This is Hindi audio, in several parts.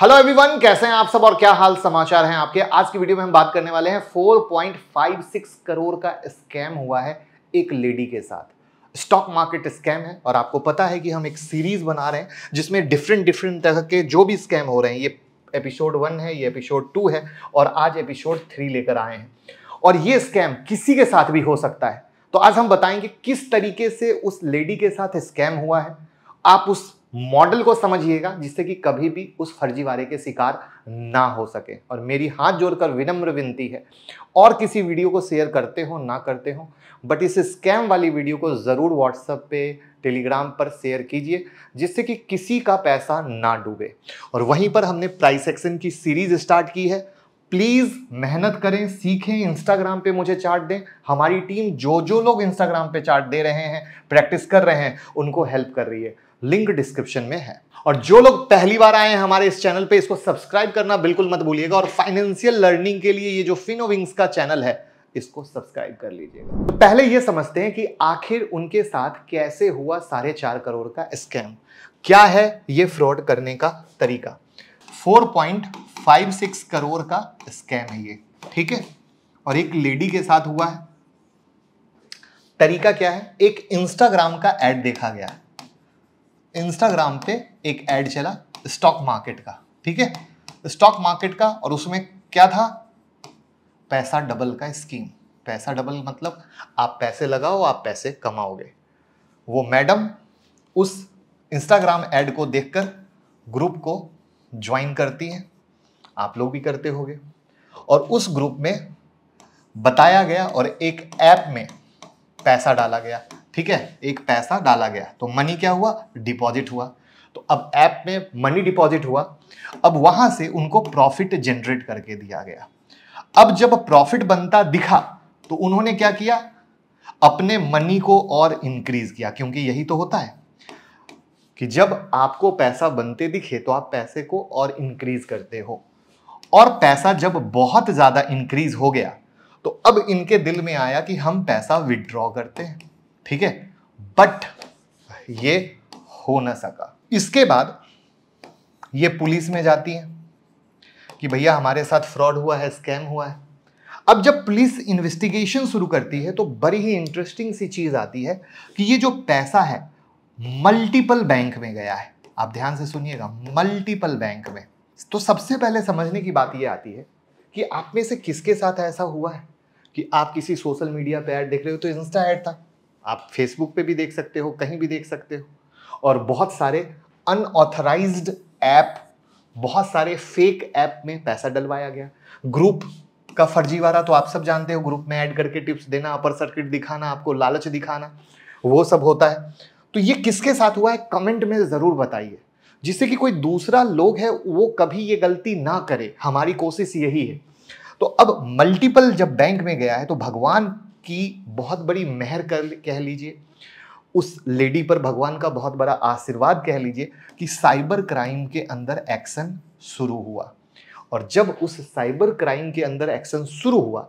हेलो एवरीवन कैसे हैं आप सब और क्या हाल समाचार हैं आपके आज की वीडियो में हम बात करने वाले हैं 4.56 करोड़ का स्कैम हुआ है एक लेडी के साथ स्टॉक मार्केट स्कैम है और आपको पता है कि हम एक सीरीज बना रहे हैं जिसमें डिफरेंट डिफरेंट तरह के जो भी स्कैम हो रहे हैं ये एपिसोड वन है ये एपिसोड टू है और आज एपिसोड थ्री लेकर आए हैं और ये स्कैम किसी के साथ भी हो सकता है तो आज हम बताएंगे किस तरीके से उस लेडी के साथ स्कैम हुआ है आप उस मॉडल को समझिएगा जिससे कि कभी भी उस फर्जीवाड़े के शिकार ना हो सके और मेरी हाथ जोड़कर विनम्र विनती है और किसी वीडियो को शेयर करते हो ना करते हो बट इस स्कैम वाली वीडियो को ज़रूर व्हाट्सएप पे टेलीग्राम पर शेयर कीजिए जिससे कि किसी का पैसा ना डूबे और वहीं पर हमने प्राइस एक्शन की सीरीज स्टार्ट की है प्लीज़ मेहनत करें सीखें इंस्टाग्राम पे मुझे चार्ट दें हमारी टीम जो जो लोग इंस्टाग्राम पे चार्ट दे रहे हैं प्रैक्टिस कर रहे हैं उनको हेल्प कर रही है लिंक डिस्क्रिप्शन में है और जो लोग पहली बार आए हैं हमारे इस चैनल पे इसको सब्सक्राइब करना बिल्कुल मत भूलिएगा और फाइनेंशियल लर्निंग के लिए ये जो फिनोविंग्स का चैनल है इसको सब्सक्राइब कर लीजिएगा तो पहले ये समझते हैं कि आखिर उनके साथ कैसे हुआ साढ़े चार करोड़ का स्कैम क्या है ये फ्रॉड करने का तरीका 4.56 करोड़ का स्कैम है ये ठीक है और एक लेडी के साथ हुआ है तरीका क्या है एक इंस्टाग्राम का एड देखा गया इंस्टाग्राम पे एक एड चला स्टॉक मार्केट का ठीक है स्टॉक मार्केट का और उसमें क्या था पैसा डबल का स्कीम पैसा डबल मतलब आप पैसे लगाओ आप पैसे कमाओगे वो मैडम उस इंस्टाग्राम एड को देखकर ग्रुप को ज्वाइन करती हैं आप लोग भी करते होंगे और उस ग्रुप में बताया गया और एक ऐप में पैसा डाला गया ठीक है एक पैसा डाला गया तो मनी क्या हुआ डिपॉजिट हुआ तो अब ऐप में मनी डिपॉजिट हुआ अब वहां से उनको प्रॉफिट जनरेट करके दिया गया अब जब प्रॉफिट बनता दिखा तो उन्होंने क्या किया अपने मनी को और इंक्रीज किया क्योंकि यही तो होता है कि जब आपको पैसा बनते दिखे तो आप पैसे को और इंक्रीज करते हो और पैसा जब बहुत ज़्यादा इंक्रीज हो गया तो अब इनके दिल में आया कि हम पैसा विदड्रॉ करते हैं ठीक है बट ये हो ना सका इसके बाद ये पुलिस में जाती है कि भैया हमारे साथ फ्रॉड हुआ है स्कैम हुआ है अब जब पुलिस इन्वेस्टिगेशन शुरू करती है तो बड़ी ही इंटरेस्टिंग सी चीज़ आती है कि ये जो पैसा है मल्टीपल बैंक में गया है आप ध्यान से सुनिएगा मल्टीपल बैंक में तो सबसे पहले समझने की बात यह आती है कि आप में से किसके साथ ऐसा हुआ है कि आप किसी सोशल मीडिया पे ऐड देख रहे हो तो इंस्टा ऐड था आप फेसबुक पे भी देख सकते हो कहीं भी देख सकते हो और बहुत सारे अनऑथराइज ऐप बहुत सारे फेक ऐप में पैसा डलवाया गया ग्रुप का फर्जीवाड़ा तो आप सब जानते हो ग्रुप में ऐड करके टिप्स देना अपर सर्किट दिखाना आपको लालच दिखाना वो सब होता है तो ये किसके साथ हुआ है कमेंट में ज़रूर बताइए जिससे कि कोई दूसरा लोग है वो कभी ये गलती ना करे हमारी कोशिश यही है तो अब मल्टीपल जब बैंक में गया है तो भगवान की बहुत बड़ी मेहर कर कह लीजिए उस लेडी पर भगवान का बहुत बड़ा आशीर्वाद कह लीजिए कि साइबर क्राइम के अंदर एक्शन शुरू हुआ और जब उस साइबर क्राइम के अंदर एक्शन शुरू हुआ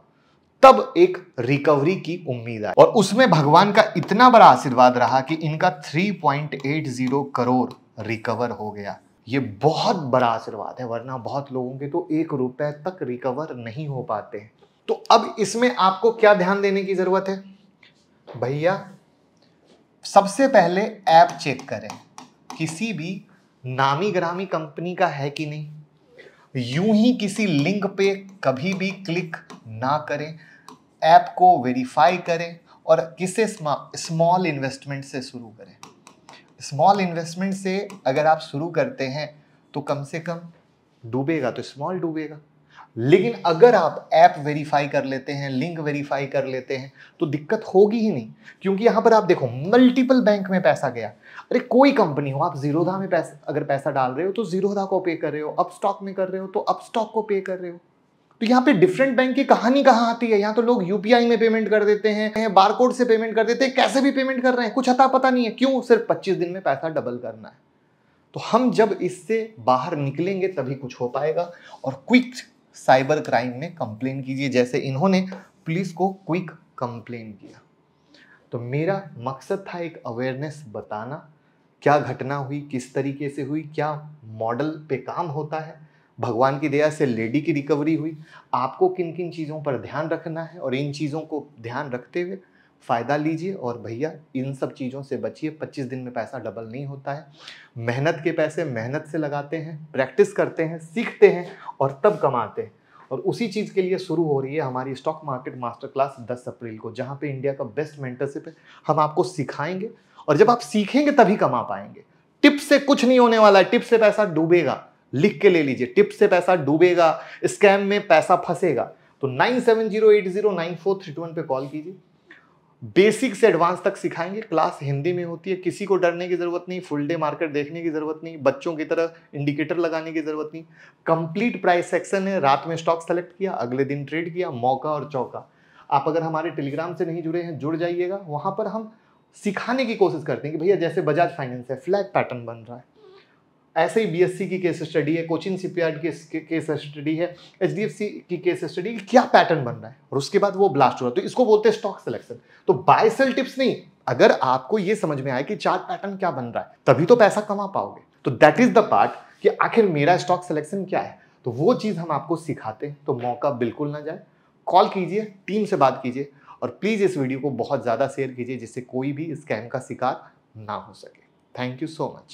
तब एक रिकवरी की उम्मीद आई और उसमें भगवान का इतना बड़ा आशीर्वाद रहा कि इनका 3.80 करोड़ रिकवर हो गया ये बहुत बड़ा आशीर्वाद है वरना बहुत लोगों के तो एक रुपए तक रिकवर नहीं हो पाते हैं तो अब इसमें आपको क्या ध्यान देने की जरूरत है भैया सबसे पहले ऐप चेक करें किसी भी नामी ग्रामी कंपनी का है कि नहीं यूं ही किसी लिंक पे कभी भी क्लिक ना करें ऐप को वेरीफाई करें और किसे स्मॉल इन्वेस्टमेंट से शुरू करें स्मॉल इन्वेस्टमेंट से अगर आप शुरू करते हैं तो कम से कम डूबेगा तो स्मॉल डूबेगा लेकिन अगर आप ऐप वेरीफाई कर लेते हैं लिंक वेरीफाई कर लेते हैं तो दिक्कत होगी ही नहीं क्योंकि यहां पर आप देखो मल्टीपल बैंक में पैसा गया अरे कोई कंपनी हो आप जीरोधा में पैसा अगर पैसा डाल रहे हो तो जीरोधा को पे कर रहे हो अप स्टॉक में कर रहे हो तो अप स्टॉक को पे कर रहे हो तो यहाँ पे डिफरेंट बैंक की कहानी कहाँ आती है यहाँ तो लोग यूपीआई में पेमेंट कर देते हैं बारकोड से पेमेंट कर देते हैं कैसे भी पेमेंट कर रहे हैं कुछ अता पता नहीं है क्यों सिर्फ पच्चीस दिन में पैसा डबल करना है तो हम जब इससे बाहर निकलेंगे तभी कुछ हो पाएगा और क्विक साइबर क्राइम में कंप्लेन कीजिए जैसे इन्होंने पुलिस को क्विक कंप्लेन किया तो मेरा मकसद था एक अवेयरनेस बताना क्या घटना हुई किस तरीके से हुई क्या मॉडल पे काम होता है भगवान की दया से लेडी की रिकवरी हुई आपको किन किन चीज़ों पर ध्यान रखना है और इन चीज़ों को ध्यान रखते हुए फ़ायदा लीजिए और भैया इन सब चीज़ों से बचिए 25 दिन में पैसा डबल नहीं होता है मेहनत के पैसे मेहनत से लगाते हैं प्रैक्टिस करते हैं सीखते हैं और तब कमाते हैं और उसी चीज़ के लिए शुरू हो रही है हमारी stock market master class 10 April को जहाँ पे इंडिया का बेस्ट मेंटरशिप है हम आपको सिखाएंगे और जब आप सीखेंगे तभी कमा पाएंगे टिप से कुछ नहीं होने वाला है टिप से पैसा डूबेगा लिख के ले लीजिए टिप से पैसा डूबेगा स्कैम में पैसा फंसेगा तो nine seven zero eight zero nine four three two one पर कॉल कीजिए बेसिक से एडवांस तक सिखाएंगे क्लास हिंदी में होती है किसी को डरने की ज़रूरत नहीं फुल डे मार्केट देखने की ज़रूरत नहीं बच्चों की तरह इंडिकेटर लगाने की ज़रूरत नहीं कंप्लीट प्राइस सेक्शन है रात में स्टॉक सेलेक्ट किया अगले दिन ट्रेड किया मौका और चौका आप अगर हमारे टेलीग्राम से नहीं जुड़े हैं जुड़ जाइएगा वहाँ पर हम सिखाने की कोशिश करते हैं कि भैया जैसे बजाज फाइनेंस है फ्लैग पैटर्न बन रहा है ऐसे ही बीएससी की केस स्टडी है कोचिंग सीपीआर की केस स्टडी है एचडीएफसी की केस स्टडी क्या पैटर्न बन रहा है और उसके बाद वो ब्लास्ट हो रहा है तो इसको बोलते हैं स्टॉक सिलेक्शन तो बाय सेल टिप्स नहीं अगर आपको ये समझ में आए कि चार्ट पैटर्न क्या बन रहा है तभी तो पैसा कमा पाओगे तो दैट इज द पार्ट कि आखिर मेरा स्टॉक सिलेक्शन क्या है तो वो चीज़ हम आपको सिखाते हैं तो मौका बिल्कुल ना जाए कॉल कीजिए टीम से बात कीजिए और प्लीज़ इस वीडियो को बहुत ज़्यादा शेयर कीजिए जिससे कोई भी स्कैम का शिकार ना हो सके थैंक यू सो मच